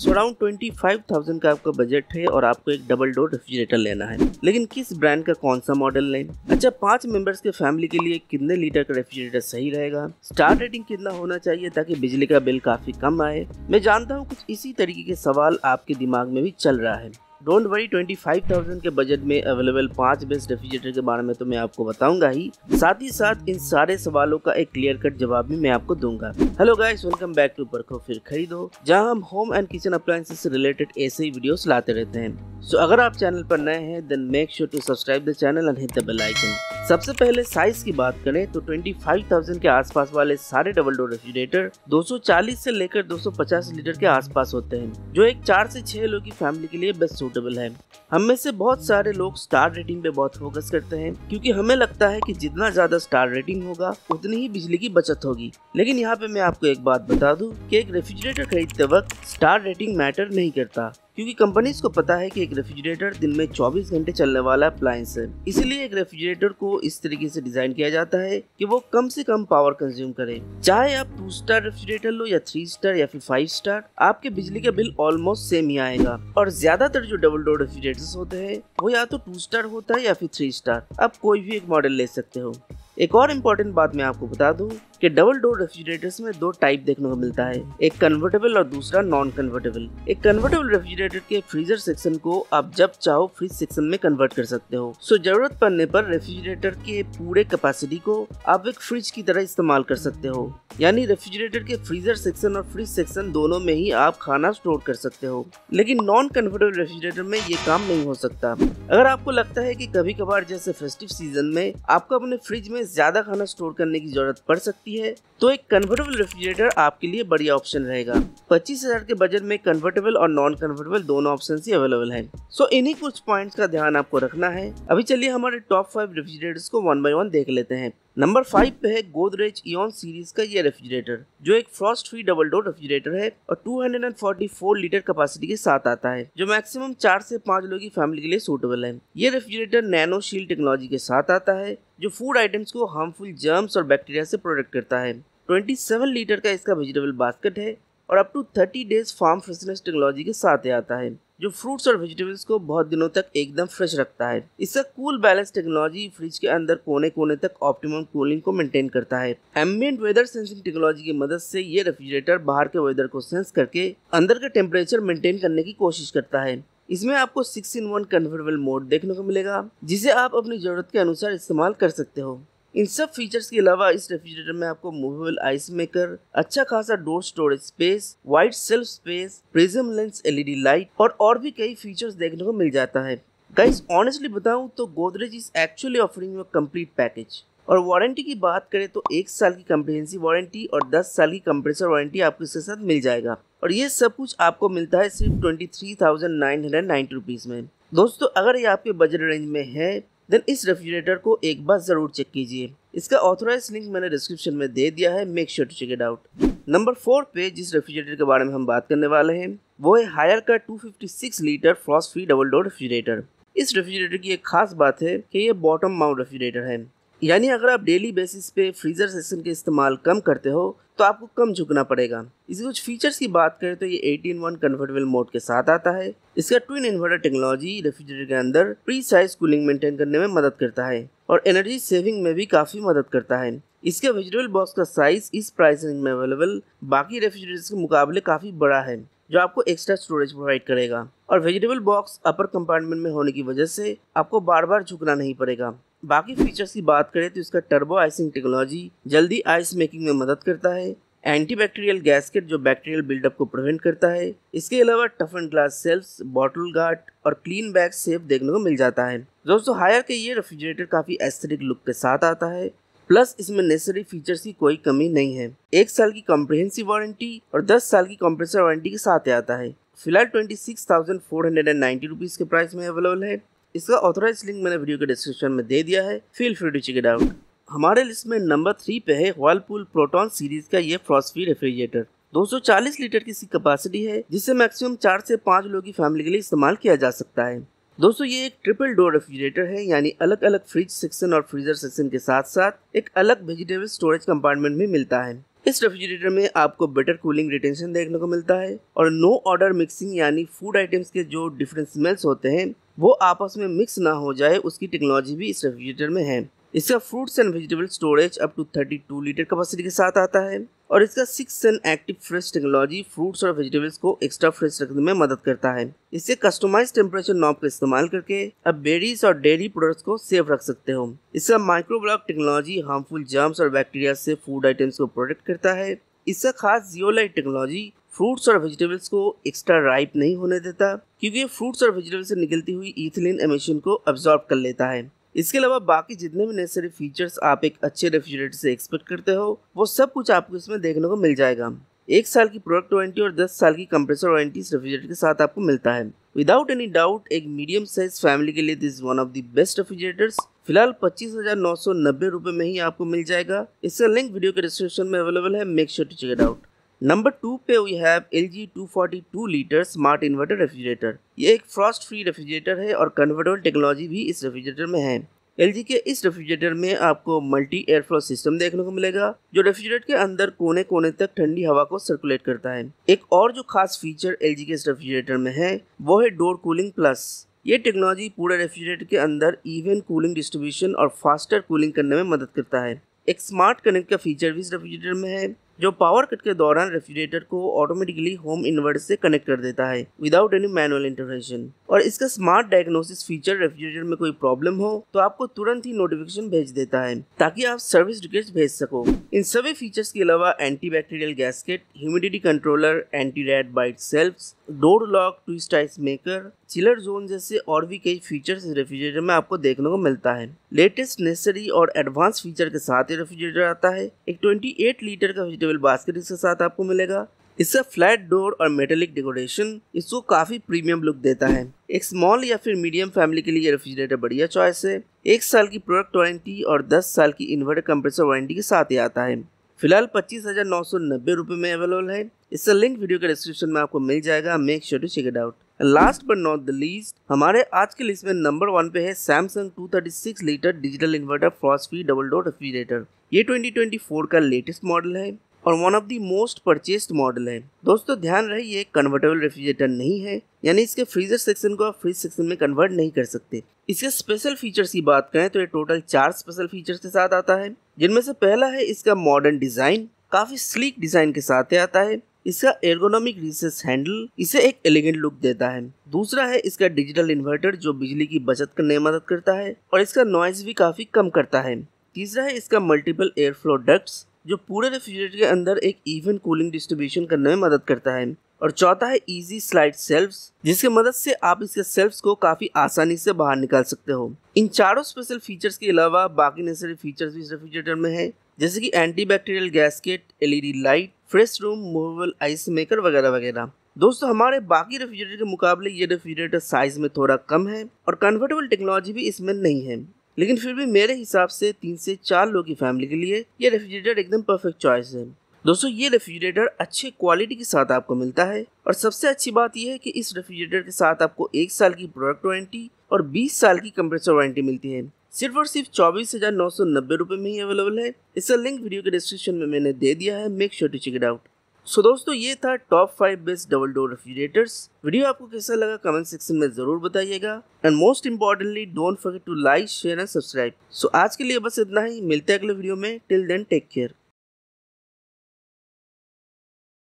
सो around twenty five thousand का आपका budget है और आपको एक डबल डोर रेफ्रिजरेटर लेना है लेकिन किस ब्रांड का कौन सा मॉडल लें अच्छा पांच मेंबर्स के फैमिली के लिए कितने लीटर का रेफ्रिजरेटर सही रहेगा स्टार रेटिंग कितना होना चाहिए ताकि बिजली का बिल काफी कम आए मैं जानता हूँ कुछ इसी तरीके के सवाल आपके दिमाग में भी चल रहा है डोंट वरी 25,000 के बजट में अवेलेबल पांच बेस्ट रेफ्रिजरेटर के बारे में तो मैं आपको बताऊंगा ही साथ ही साथ इन सारे सवालों का एक क्लियर कट जवाब भी मैं आपको दूंगा hello guys welcome back to Parkho Phir Kharido जहां हम होम एंड किचन अप्लायंसेस से रिलेटेड ऐसे ही वीडियोस लाते रहते हैं सो so, अगर आप चैनल पर नए हैं then make sure to subscribe the channel and hit the bell icon सबसे पहले साइज की बात करें तो 25,000 के आसपास वाले सारे डबल डोर रेफ्रिजरेटर 240 से लेकर 250 लीटर के आसपास होते हैं जो एक चार से छह लोग की फैमिली के लिए बेस्ट सूटेबल है हम में से बहुत सारे लोग स्टार रेटिंग पे बहुत फोकस करते हैं क्योंकि हमें लगता है कि जितना ज्यादा स्टार रेटिंग होगा उतनी ही बिजली की बचत होगी लेकिन यहाँ पे मैं आपको एक बात बता दूँ की एक रेफ्रिजरेटर खरीदते वक्त स्टार रेटिंग मैटर नहीं करता क्योंकि कंपनीज को पता है कि एक रेफ्रिजरेटर दिन में 24 घंटे चलने वाला अप्लायंस है इसलिए एक रेफ्रिजरेटर को इस तरीके से डिजाइन किया जाता है कि वो कम से कम पावर कंज्यूम करे चाहे आप टू स्टार रेफ्रिजरेटर लो या थ्री स्टार या फिर फाइव स्टार आपके बिजली का बिल ऑलमोस्ट सेम ही आएगा और ज्यादातर जो डबल डोर रेफ्रिजरेटर होते हैं वो या तो टू स्टार होता है या फिर थ्री स्टार आप कोई भी एक मॉडल ले सकते हो एक और इम्पोर्टेंट बात मैं आपको बता दूं कि डबल डोर रेफ्रिजरेटर्स में दो टाइप देखने को मिलता है एक कन्वर्टेबल और दूसरा नॉन कन्वर्टेबल एक कन्वर्टेबल रेफ्रिजरेटर के फ्रीजर सेक्शन को आप जब चाहो फ्रिज सेक्शन में कन्वर्ट कर सकते हो सो जरूरत पड़ने पर रेफ्रिजरेटर के पूरे कैपेसिटी को आप एक फ्रिज की तरह इस्तेमाल कर सकते हो यानी रेफ्रिजरेटर के फ्रीजर सेक्शन और फ्रिज सेक्शन दोनों में ही आप खाना स्टोर कर सकते हो लेकिन नॉन कन्वर्टेबल रेफ्रिजरेटर में ये काम नहीं हो सकता अगर आपको लगता है कि कभी कभार जैसे फेस्टिव सीजन में आपको अपने फ्रिज में ज्यादा खाना स्टोर करने की जरूरत पड़ सकती है तो एक कन्वर्टेबल रेफ्रिजरेटर आपके लिए बढ़िया ऑप्शन रहेगा पच्चीस हजार के बजट में कन्वर्टेबल और नॉन कन्वर्टेबल दोनों ऑप्शन ही अवेलेबल है सो इन्हीं कुछ पॉइंट का ध्यान आपको रखना है अभी चलिए हमारे टॉप फाइव रेफ्रिजरेटर को वन बाई वन देख लेते हैं नंबर फाइव पे है गोदरेज ईन सीरीज का ये रेफ्रिजरेटर जो एक frost free double door refrigerator है और 244 लीटर कैपेसिटी के साथ आता है जो मैक्सिमम चार से पाँच लोगों की फैमिली के लिए सूटेबल है ये रेफ्रिजरेटर नैनो शील टेक्नोलॉजी के साथ आता है जो फूड आइटम्स को हार्मफुल जर्म्स और बैक्टीरिया से प्रोटेक्ट करता है ट्वेंटी लीटर का इसका वेजिटेबल बास्केट है और up to thirty days farm freshness technology के साथ आता है जो फ्रूट्स और वेजिटेबल्स को बहुत दिनों तक एकदम फ्रेश रखता है इसका कूल बैलेंस टेक्नोलॉजी फ्रिज के अंदर कोने कोने तक ऑप्टिमम कूलिंग को मेंटेन करता है एम्बियंट वेदर सेंसिंग टेक्नोलॉजी की मदद से ये रेफ्रिजरेटर बाहर के वेदर को सेंस करके अंदर का टेम्परेचर मेंटेन करने की कोशिश करता है इसमें आपको six in one convertible mode देखने को मिलेगा जिसे आप अपनी जरूरत के अनुसार इस्तेमाल कर सकते हो इन सब फीचर्स के अलावा इस रेफ्रिजरेटर में आपको मूवेबल आइस मेकर अच्छा खासा door storage space wide shelf space prism lens LED light और और भी कई फीचर्स देखने को मिल जाता है गाइस ऑनेस्टली बताऊं तो Godrej is actually offering complete package और वारंटी की बात करें तो एक साल की कंप्रेहेंसिव वारंटी और दस साल की कंप्रेसर वारंटी आपको इसके साथ मिल जाएगा और ये सब कुछ आपको मिलता है सिर्फ twenty three thousand nine hundred ninety rupees में दोस्तों अगर ये आपके बजट रेंज में है देन इस रेफ्रिजरेटर को एक बार ज़रूर चेक कीजिए इसका ऑथोराइज लिंक मैंने डिस्क्रिप्शन में दे दिया है make sure to check it out number four पे जिस रेफ्रिजरेटर के बारे में हम बात करने वाले हैं वो है हायर का 256 litre frost free double door refrigerator इस रेफ्रिजरेटर की एक खास बात है कि ये बॉटम माउंट रेफ्रिजरेटर है यानी अगर आप डेली बेसिस पे फ्रीज़र सेक्शन के इस्तेमाल कम करते हो तो आपको कम झुकना पड़ेगा इसके कुछ फीचर्स की बात करें तो ये 18 इन वन कन्वर्टेबल मोड के साथ आता है इसका ट्विन इन्वर्टर टेक्नोलॉजी रेफ्रिजरेटर के अंदर प्री साइज कूलिंग मेंटेन करने में मदद करता है और एनर्जी सेविंग में भी काफ़ी मदद करता है इसके वेजिटेबल बॉक्स का साइज इस प्राइस रेंज में अवेलेबल बाकी रेफ्रिजरेटर के मुकाबले काफ़ी बड़ा है जो आपको एक्स्ट्रा स्टोरेज प्रोवाइड करेगा और वेजिटेबल बॉक्स अपर कंपार्टमेंट में होने की वजह से आपको बार बार झुकना नहीं पड़ेगा बाकी फीचर्स की बात करें तो इसका टर्बो आइसिंग टेक्नोलॉजी जल्दी आइस मेकिंग में मदद करता है एंटीबैक्टीरियल गैसकेट जो बैक्टीरियल बिल्डअप को प्रिवेंट करता है इसके अलावा tough and glass shelves bottle guard और क्लीन बैग सेफ देखने को मिल जाता है दोस्तों हायर के ये रेफ्रिजरेटर काफी एस्थेटिक लुक के साथ आता है प्लस इसमें नेसेसरी फीचर्स की कोई कमी नहीं है एक साल की कॉम्प्रिहेंसिव वारंटी और दस साल की कॉम्प्रेसर वारंटी के साथ आता है फिलहाल twenty six thousand four hundred and ninety rupees के प्राइस में अवेलेबल है इसका ऑथोराइज लिंक मैंने वीडियो के डिस्क्रिप्शन में दे दिया है feel free to check it out हमारे लिस्ट में नंबर थ्री पे है वर्लपूल प्रोटॉन सीरीज का ये फ्रॉस्फी रेफ्रिजरेटर 240 लीटर की इसकी कैपेसिटी है जिसे मैक्सिमम चार से पाँच लोगों की फैमिली के लिए इस्तेमाल किया जा सकता है दोस्तों ये एक ट्रिपल डोर रेफ्रिजरेटर है यानी अलग अलग फ्रिज सेक्शन और फ्रीजर सेक्शन के साथ साथ एक अलग वेजिटेबल स्टोरेज कंपार्टमेंट भी मिलता है इस रेफ्रिजरेटर में आपको बेटर कूलिंग रिटेंशन देखने को मिलता है और नो ऑर्डर मिक्सिंग यानी फूड आइटम्स के जो डिफरेंट स्मेल्स होते हैं वो आपस में मिक्स ना हो जाए उसकी टेक्नोलॉजी भी इस रेफ्रिजरेटर में है इसका fruits and vegetable storage up to two litre capacity के साथ आता है और इसका six sense active fresh technology fruits और वेजिटेबल्स को एक्स्ट्रा फ्रेश रखने में मदद करता है इससे कस्टमाइज टेम्परेचर नॉब का इस्तेमाल करके अब बेरीज और डेयरी प्रोडक्ट्स को सेफ रख सकते हो इसका माइक्रोब्लॉक टेक्नोलॉजी हार्मफुल जर्म्स और बैक्टीरिया से फूड आइटम्स को प्रोटेक्ट करता है इसका खास जियोलाइट टेक्नोलॉजी फ्रूट्स और वेजिटेबल्स को एक्स्ट्रा राइप नहीं होने देता क्योंकि ये फ्रूट्स और वेजिटेबल्स से निकलती हुई इथिलीन एमिशन को अब्जॉर्ब कर लेता है इसके अलावा बाकी जितने भी नेसेसरी फीचर्स आप एक अच्छे रेफ्रिजरेटर से एक्सपेक्ट करते हो वो सब कुछ आपको इसमें देखने को मिल जाएगा एक साल की प्रोडक्ट वारंटी और दस साल की कंप्रेसर वारंटी इस रेफ्रिजरेटर के साथ आपको मिलता है विदाउट एनी डाउट एक मीडियम साइज फैमिली के लिए this one of the best refrigerators फिलहाल पच्चीस हजार नौ सौ नब्बे रुपए में ही आपको मिल जाएगा इसका लिंक वीडियो के डिस्क्रिप्शन में अवेलेबल है make sure to check it out number two पे we have L G two forty two litre smart inverter refrigerator ये एक फ्रॉस्ट फ्री रेफ्रिजरेटर है और कन्वर्टेबल टेक्नोलॉजी भी इस रेफ्रिजरेटर में है एल जी के इस रेफ्रिजरेटर में आपको मल्टी एयरफ्लो सिस्टम देखने को मिलेगा जो रेफ्रिजरेटर के अंदर कोने कोने तक ठंडी हवा को सर्कुलेट करता है एक और जो खास फीचर एल जी के इस रेफ्रिजरेटर में है वो है डोर कूलिंग प्लस ये टेक्नोलॉजी पूरे रेफ्रिजरेटर के अंदर इवन कूलिंग डिस्ट्रीब्यूशन और फास्टर कूलिंग करने में मदद करता है एक स्मार्ट कनेक्ट का फीचर भी इस रेफ्रिजरेटर में है जो पावर कट के दौरान रेफ्रिजरेटर को ऑटोमेटिकली होम इन्वर्टर से कनेक्ट कर देता है विदाउट एनी मैनुअल इंटरवेंशन और इसका स्मार्ट डायग्नोसिस फीचर रेफ्रिजरेटर में कोई प्रॉब्लम हो तो आपको तुरंत ही नोटिफिकेशन भेज देता है ताकि आप सर्विस रिक्वेस्ट भेज सको इन सभी फीचर्स के अलावा anti bacterial gasket humidity controller anti rat bite self door lock twist ice maker chiller zone जैसे और भी कई फीचर्स रेफ्रिजरेटर में आपको देखने को मिलता है लेटेस्ट नेसेसरी और एडवांस फीचर के साथ ये रेफ्रिजरेटर आता है एक ट्वेंटी लीटर का कंफर्टेबल बास्केट इसके साथ आपको मिलेगा इससे फ्लैट डोर और मेटेलिक डेकोरेशन इसको काफी प्रीमियम लुक देता है एक स्मॉल या फिर मीडियम फैमिली के लिए रेफ्रिजरेटर बढ़िया चॉइस है एक साल की प्रोडक्ट वारंटी और दस साल की इन्वर्टर कंप्रेसर वारंटी के साथ ही आता है फिलहाल पच्चीस हजार नौ सौ नब्बे रुपए में अवेलेबल है इसका लिंक वीडियो के डिस्क्रिप्शन में आपको मिल जाएगा make sure to check it out last but not the least हमारे आज के लिस्ट में नंबर वन पे है Samsung two thirty six litre digital inverter frost free double door refrigerator ये ट्वेंटी ट्वेंटी फोर का लेटेस्ट मॉडल है और one of the most purchased model है दोस्तों ध्यान रहे ये कन्वर्टेबल रेफ्रिजरेटर नहीं है यानी इसके फ्रीजर सेक्शन को आप फ्रीज सेक्शन में कन्वर्ट नहीं कर सकते इसके स्पेशल फीचर्स की बात करें तो ये टोटल चार स्पेशल फीचर्स के साथ आता है जिनमें से पहला है इसका मॉडर्न डिजाइन काफी स्लीक डिजाइन के साथ आता है इसका एर्गोनॉमिक रिसेस हैंडल इसे एक एलिगेंट लुक देता है दूसरा है इसका डिजिटल इन्वर्टर जो बिजली की बचत करने में मदद करता है और इसका नॉइज भी काफी कम करता है तीसरा है इसका मल्टीपल एयर फ्लो डक्ट्स जो पूरे रेफ्रिजरेटर के अंदर एक इवन कूलिंग डिस्ट्रीब्यूशन करने में मदद करता है और चौथा है इजी स्लाइड सेल्फ्स जिसके मदद से आप इसके सेल्फ्स को काफ़ी आसानी से बाहर निकाल सकते हो इन चारों स्पेशल फीचर्स के अलावा बाकी नेसेसरी फीचर्स भी इस रेफ्रिजरेटर में है जैसे कि anti bacterial gasket LED light fresh room movable ice maker वगैरह वगैरह दोस्तों हमारे बाकी रेफ्रिजरेटर के मुकाबले ये रेफ्रिजरेटर साइज में थोड़ा कम है और कंफर्टेबल टेक्नोलॉजी भी इसमें नहीं है लेकिन फिर भी मेरे हिसाब से तीन से चार लोग की फैमिली के लिए ये रेफ्रिजरेटर एकदम परफेक्ट चॉइस है दोस्तों ये रेफ्रिजरेटर अच्छे क्वालिटी के साथ आपको मिलता है और सबसे अच्छी बात यह है कि इस रेफ्रिजरेटर के साथ आपको एक साल की प्रोडक्ट वारंटी और बीस साल की कंप्रेसर वारंटी मिलती है सिर्फ और सिर्फ चौबीस हजार नौ सौ नब्बे रुपये में ही अवेलेबल है इसका लिंक वीडियो के डिस्क्रिप्शन में मैंने दे दिया है make sure to check it out so so, दोस्तों ये था top five best double door refrigerators video आपको कैसा लगा कमेंट सेक्शन में जरूर बताइएगा and most importantly don't forget to like share and subscribe so आज के लिए बस इतना ही मिलते हैं अगले वीडियो में टिल देन टेक केयर